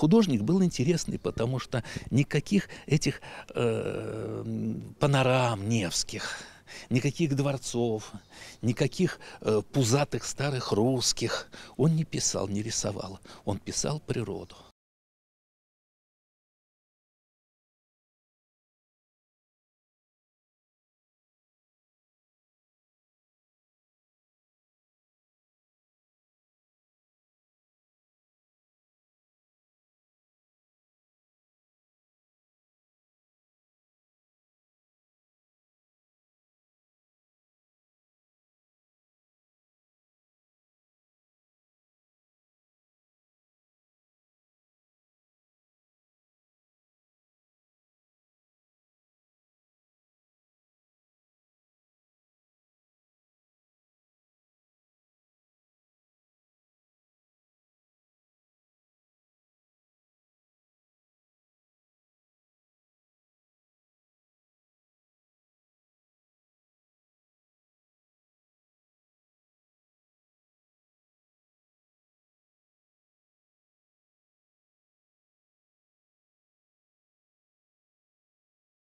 художник был интересный, потому что никаких этих э, панорам невских, никаких дворцов, никаких э, пузатых старых русских он не писал, не рисовал. Он писал природу.